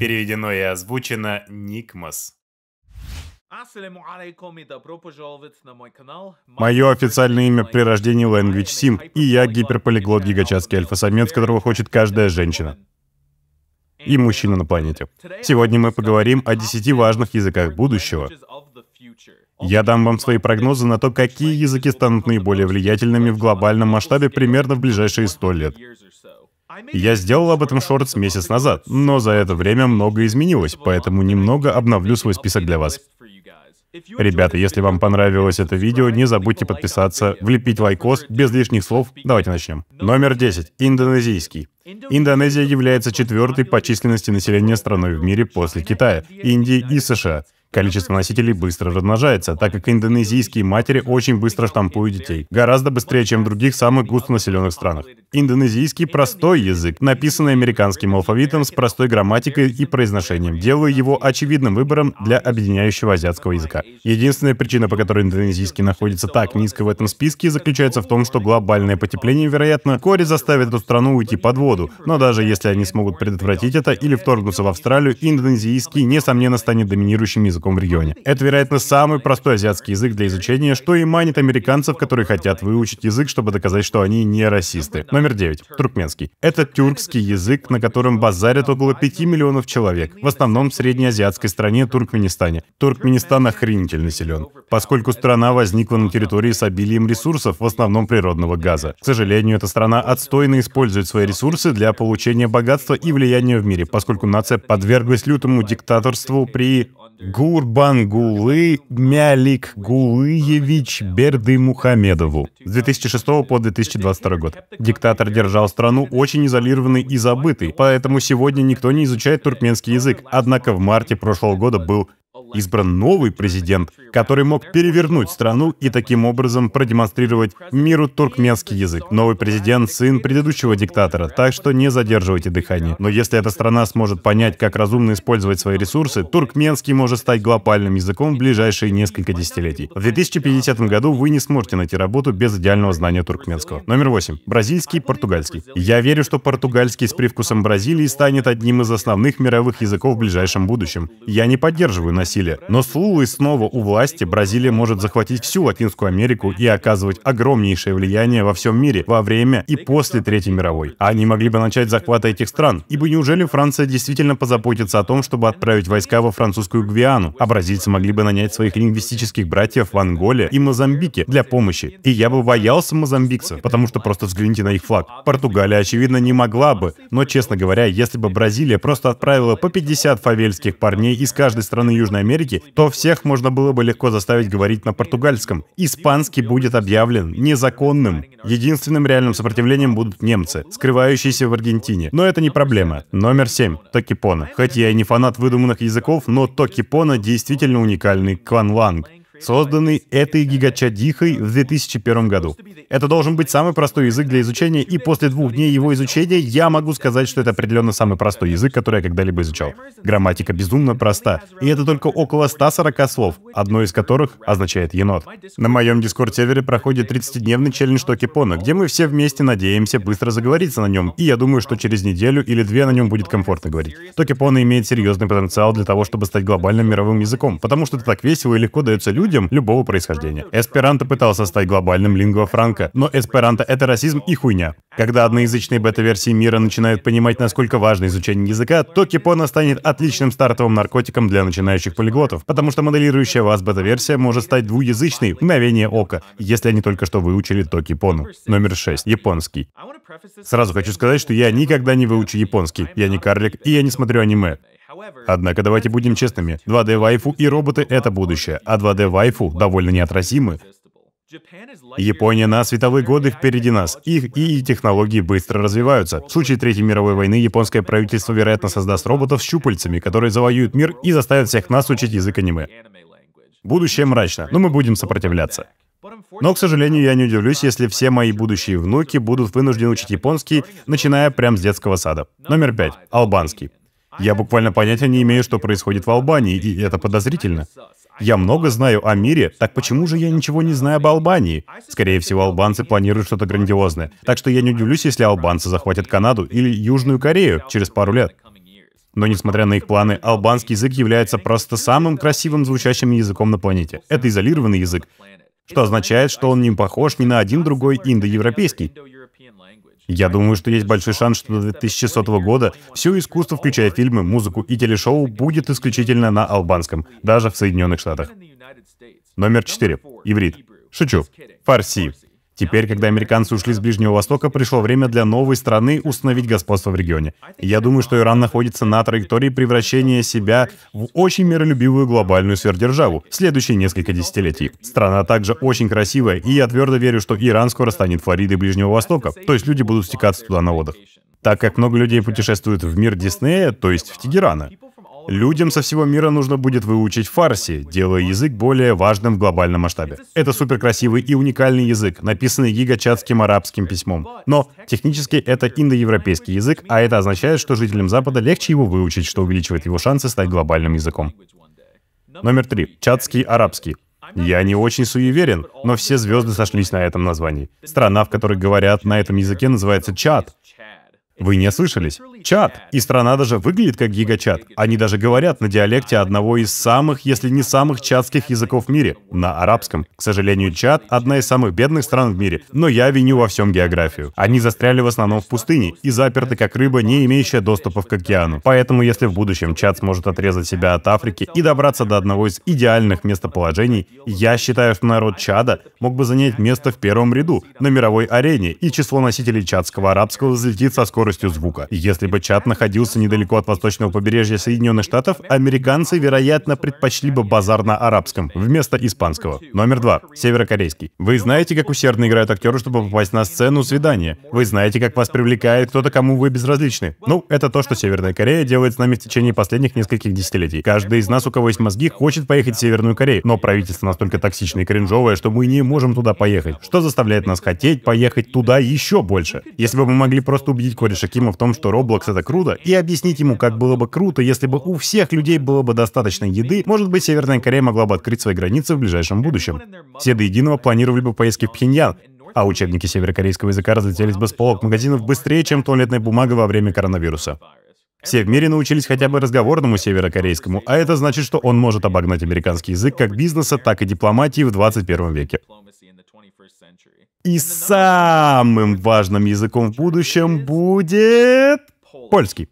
Переведено и озвучено Никмас. Мое официальное имя при рождении Language Sim, и я гиперполиглот гигачатский альфа-самец, которого хочет каждая женщина и мужчина на планете. Сегодня мы поговорим о 10 важных языках будущего. Я дам вам свои прогнозы на то, какие языки станут наиболее влиятельными в глобальном масштабе примерно в ближайшие 100 лет. Я сделал об этом шортс месяц назад, но за это время многое изменилось, поэтому немного обновлю свой список для вас. Ребята, если вам понравилось это видео, не забудьте подписаться, влепить лайкос, без лишних слов. Давайте начнем. Номер 10. Индонезийский. Индонезия является четвертой по численности населения страной в мире после Китая, Индии и США. Количество носителей быстро размножается, так как индонезийские матери очень быстро штампуют детей, гораздо быстрее, чем в других самых густонаселенных странах. Индонезийский простой язык, написанный американским алфавитом с простой грамматикой и произношением, делая его очевидным выбором для объединяющего азиатского языка. Единственная причина, по которой индонезийский находится так низко в этом списке, заключается в том, что глобальное потепление, вероятно, вскоре заставит эту страну уйти под воду, но даже если они смогут предотвратить это или вторгнуться в Австралию, индонезийский, несомненно, станет доминирующим языком языком в регионе. Это, вероятно, самый простой азиатский язык для изучения, что и манит американцев, которые хотят выучить язык, чтобы доказать, что они не расисты. Номер 9. Туркменский. Это тюркский язык, на котором базарят около 5 миллионов человек, в основном в среднеазиатской стране Туркменистане. Туркменистан охренительно населен, поскольку страна возникла на территории с обилием ресурсов, в основном природного газа. К сожалению, эта страна отстойно использует свои ресурсы для получения богатства и влияния в мире, поскольку нация подверглась лютому диктаторству при Гурбангулы Мяликгулыевич Берды Мухамедову. С 2006 по 2022 год. Диктатор держал страну очень изолированной и забытой, поэтому сегодня никто не изучает туркменский язык. Однако в марте прошлого года был избран новый президент, который мог перевернуть страну и таким образом продемонстрировать миру туркменский язык. Новый президент — сын предыдущего диктатора, так что не задерживайте дыхание. Но если эта страна сможет понять, как разумно использовать свои ресурсы, туркменский может стать глобальным языком в ближайшие несколько десятилетий. В 2050 году вы не сможете найти работу без идеального знания туркменского. Номер 8. Бразильский, португальский. Я верю, что португальский с привкусом Бразилии станет одним из основных мировых языков в ближайшем будущем. Я не поддерживаю насилие силе. Но с Лулой снова у власти Бразилия может захватить всю Латинскую Америку и оказывать огромнейшее влияние во всем мире во время и после Третьей мировой. А они могли бы начать захват этих стран, ибо неужели Франция действительно позаботится о том, чтобы отправить войска во французскую Гвиану, а бразильцы могли бы нанять своих лингвистических братьев в Анголе и Мозамбике для помощи. И я бы боялся мозамбикцев, потому что просто взгляните на их флаг. Португалия, очевидно, не могла бы, но, честно говоря, если бы Бразилия просто отправила по 50 фавельских парней из каждой страны Южной Америки, Америки, то всех можно было бы легко заставить говорить на португальском. Испанский будет объявлен незаконным. Единственным реальным сопротивлением будут немцы, скрывающиеся в Аргентине. Но это не проблема. Номер 7. Токипона. Хоть я и не фанат выдуманных языков, но Токипона действительно уникальный кванланг созданный этой гигачадихой в 2001 году. Это должен быть самый простой язык для изучения, и после двух дней его изучения я могу сказать, что это определенно самый простой язык, который я когда-либо изучал. Грамматика безумно проста, и это только около 140 слов, одно из которых означает енот. На моем дискорд-сервере проходит 30-дневный челлендж Токипона, где мы все вместе надеемся быстро заговориться на нем, и я думаю, что через неделю или две на нем будет комфортно говорить. Токипона имеет серьезный потенциал для того, чтобы стать глобальным мировым языком, потому что это так весело и легко дается людям, людям любого происхождения. Эсперанто пытался стать глобальным лингва франка, но эсперанто — это расизм и хуйня. Когда одноязычные бета-версии мира начинают понимать, насколько важно изучение языка, то кипона станет отличным стартовым наркотиком для начинающих полиглотов, потому что моделирующая вас бета-версия может стать двуязычной в мгновение ока, если они только что выучили то кипону. Номер 6. Японский. Сразу хочу сказать, что я никогда не выучу японский. Я не карлик, и я не смотрю аниме. Однако давайте будем честными, 2D-вайфу и роботы — это будущее, а 2D-вайфу довольно неотразимы. Япония на световые годы впереди нас. Их и технологии быстро развиваются. В случае Третьей мировой войны японское правительство, вероятно, создаст роботов с щупальцами, которые завоюют мир и заставят всех нас учить язык аниме. Будущее мрачно, но мы будем сопротивляться. Но, к сожалению, я не удивлюсь, если все мои будущие внуки будут вынуждены учить японский, начиная прямо с детского сада. Номер пять. Албанский. Я буквально понятия не имею, что происходит в Албании, и это подозрительно. Я много знаю о мире, так почему же я ничего не знаю об Албании? Скорее всего, албанцы планируют что-то грандиозное. Так что я не удивлюсь, если албанцы захватят Канаду или Южную Корею через пару лет. Но несмотря на их планы, албанский язык является просто самым красивым звучащим языком на планете. Это изолированный язык, что означает, что он не похож ни на один другой индоевропейский. Я думаю, что есть большой шанс, что до 2100 года все искусство, включая фильмы, музыку и телешоу, будет исключительно на албанском, даже в Соединенных Штатах. Номер четыре. Иврит. Шучу. Фарси. Теперь, когда американцы ушли с Ближнего Востока, пришло время для новой страны установить господство в регионе. я думаю, что Иран находится на траектории превращения себя в очень миролюбивую глобальную сверхдержаву в следующие несколько десятилетий. Страна также очень красивая, и я твердо верю, что Иран скоро станет Флоридой Ближнего Востока, то есть люди будут стекаться туда на отдых. Так как много людей путешествуют в мир Диснея, то есть в Тегерана, Людям со всего мира нужно будет выучить фарси, делая язык более важным в глобальном масштабе. Это суперкрасивый и уникальный язык, написанный гигачатским арабским письмом. Но технически это индоевропейский язык, а это означает, что жителям Запада легче его выучить, что увеличивает его шансы стать глобальным языком. Номер три. Чатский арабский. Я не очень суеверен, но все звезды сошлись на этом названии. Страна, в которой говорят на этом языке, называется Чад. Вы не ослышались. Чат. И страна даже выглядит как гигачат. Они даже говорят на диалекте одного из самых, если не самых чатских языков в мире, на арабском. К сожалению, Чад — одна из самых бедных стран в мире, но я виню во всем географию. Они застряли в основном в пустыне и заперты как рыба, не имеющая доступа к океану. Поэтому, если в будущем Чад сможет отрезать себя от Африки и добраться до одного из идеальных местоположений, я считаю, что народ Чада мог бы занять место в первом ряду на мировой арене, и число носителей чадского арабского взлетит со скоростью скоростью звука. Если бы чат находился недалеко от восточного побережья Соединенных Штатов, американцы, вероятно, предпочли бы базар на арабском вместо испанского. Номер два. Северокорейский. Вы знаете, как усердно играют актеры, чтобы попасть на сцену свидания. Вы знаете, как вас привлекает кто-то, кому вы безразличны. Ну, это то, что Северная Корея делает с нами в течение последних нескольких десятилетий. Каждый из нас, у кого есть мозги, хочет поехать в Северную Корею, но правительство настолько токсичное и кринжовое, что мы не можем туда поехать, что заставляет нас хотеть поехать туда еще больше. Если бы мы могли просто убедить кореша Шакима в том, что Roblox это круто, и объяснить ему, как было бы круто, если бы у всех людей было бы достаточно еды, может быть, Северная Корея могла бы открыть свои границы в ближайшем будущем. Все до единого планировали бы поездки в Пхеньян, а учебники северокорейского языка разлетелись бы с полок магазинов быстрее, чем туалетная бумага во время коронавируса. Все в мире научились хотя бы разговорному северокорейскому, а это значит, что он может обогнать американский язык как бизнеса, так и дипломатии в 21 веке. И самым важным языком в будущем будет польский.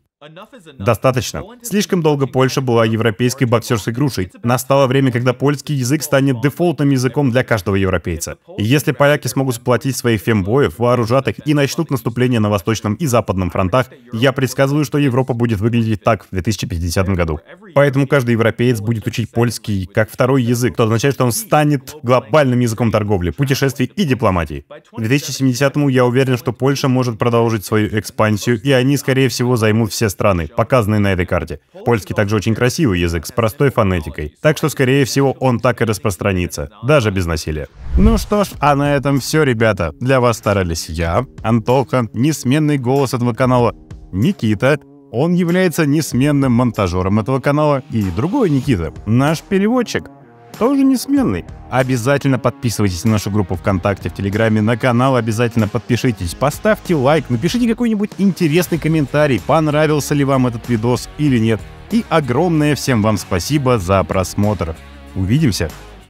Достаточно. Слишком долго Польша была европейской боксерской грушей. Настало время, когда польский язык станет дефолтным языком для каждого европейца. И если поляки смогут сплотить своих фембоев, вооружат их и начнут наступление на восточном и западном фронтах, я предсказываю, что Европа будет выглядеть так в 2050 году. Поэтому каждый европеец будет учить польский как второй язык, что означает, что он станет глобальным языком торговли, путешествий и дипломатии. К 2070-му я уверен, что Польша может продолжить свою экспансию, и они, скорее всего, займут все страны, показанные на этой карте. Польский также очень красивый язык, с простой фонетикой. Так что, скорее всего, он так и распространится, даже без насилия. Ну что ж, а на этом все, ребята. Для вас старались я, Антоха, несменный голос этого канала, Никита он является несменным монтажером этого канала. И другой Никита, наш переводчик, тоже несменный. Обязательно подписывайтесь на нашу группу ВКонтакте, в Телеграме, на канал обязательно подпишитесь, поставьте лайк, напишите какой-нибудь интересный комментарий, понравился ли вам этот видос или нет. И огромное всем вам спасибо за просмотр. Увидимся!